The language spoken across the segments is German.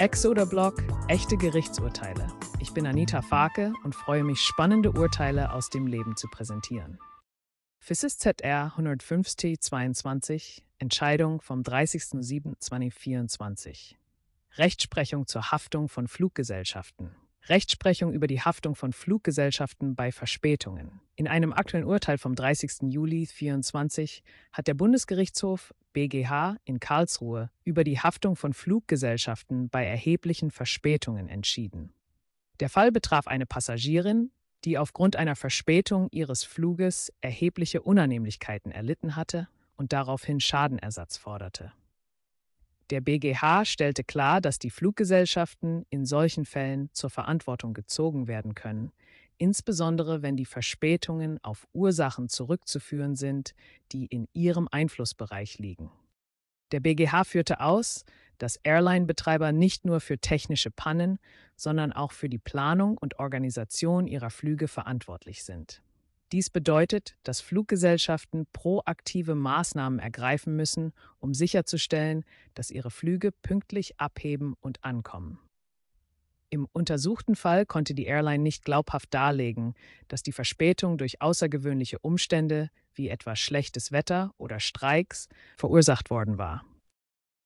Exoder Blog, echte Gerichtsurteile. Ich bin Anita Farke und freue mich, spannende Urteile aus dem Leben zu präsentieren. FISIS ZR 150-22, Entscheidung vom 30.07.2024. Rechtsprechung zur Haftung von Fluggesellschaften. Rechtsprechung über die Haftung von Fluggesellschaften bei Verspätungen. In einem aktuellen Urteil vom 30. Juli 2024 hat der Bundesgerichtshof BGH in Karlsruhe über die Haftung von Fluggesellschaften bei erheblichen Verspätungen entschieden. Der Fall betraf eine Passagierin, die aufgrund einer Verspätung ihres Fluges erhebliche Unannehmlichkeiten erlitten hatte und daraufhin Schadenersatz forderte. Der BGH stellte klar, dass die Fluggesellschaften in solchen Fällen zur Verantwortung gezogen werden können, insbesondere wenn die Verspätungen auf Ursachen zurückzuführen sind, die in ihrem Einflussbereich liegen. Der BGH führte aus, dass Airline-Betreiber nicht nur für technische Pannen, sondern auch für die Planung und Organisation ihrer Flüge verantwortlich sind. Dies bedeutet, dass Fluggesellschaften proaktive Maßnahmen ergreifen müssen, um sicherzustellen, dass ihre Flüge pünktlich abheben und ankommen. Im untersuchten Fall konnte die Airline nicht glaubhaft darlegen, dass die Verspätung durch außergewöhnliche Umstände wie etwa schlechtes Wetter oder Streiks verursacht worden war.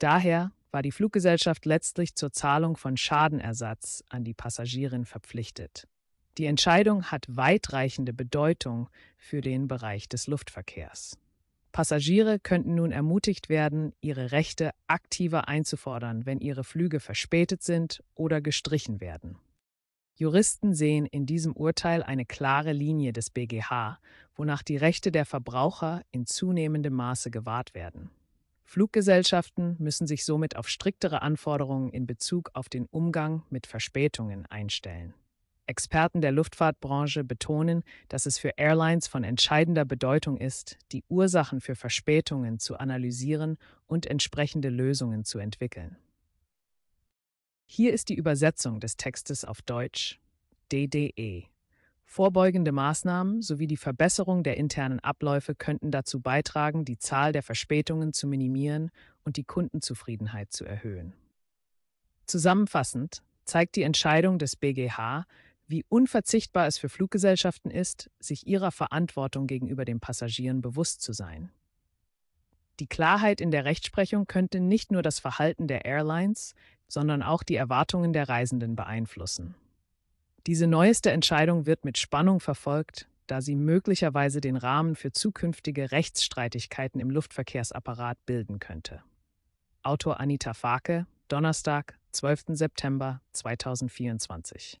Daher war die Fluggesellschaft letztlich zur Zahlung von Schadenersatz an die Passagierin verpflichtet. Die Entscheidung hat weitreichende Bedeutung für den Bereich des Luftverkehrs. Passagiere könnten nun ermutigt werden, ihre Rechte aktiver einzufordern, wenn ihre Flüge verspätet sind oder gestrichen werden. Juristen sehen in diesem Urteil eine klare Linie des BGH, wonach die Rechte der Verbraucher in zunehmendem Maße gewahrt werden. Fluggesellschaften müssen sich somit auf striktere Anforderungen in Bezug auf den Umgang mit Verspätungen einstellen. Experten der Luftfahrtbranche betonen, dass es für Airlines von entscheidender Bedeutung ist, die Ursachen für Verspätungen zu analysieren und entsprechende Lösungen zu entwickeln. Hier ist die Übersetzung des Textes auf Deutsch DDE. Vorbeugende Maßnahmen sowie die Verbesserung der internen Abläufe könnten dazu beitragen, die Zahl der Verspätungen zu minimieren und die Kundenzufriedenheit zu erhöhen. Zusammenfassend zeigt die Entscheidung des BGH, wie unverzichtbar es für Fluggesellschaften ist, sich ihrer Verantwortung gegenüber den Passagieren bewusst zu sein. Die Klarheit in der Rechtsprechung könnte nicht nur das Verhalten der Airlines, sondern auch die Erwartungen der Reisenden beeinflussen. Diese neueste Entscheidung wird mit Spannung verfolgt, da sie möglicherweise den Rahmen für zukünftige Rechtsstreitigkeiten im Luftverkehrsapparat bilden könnte. Autor Anita Farke, Donnerstag, 12. September 2024.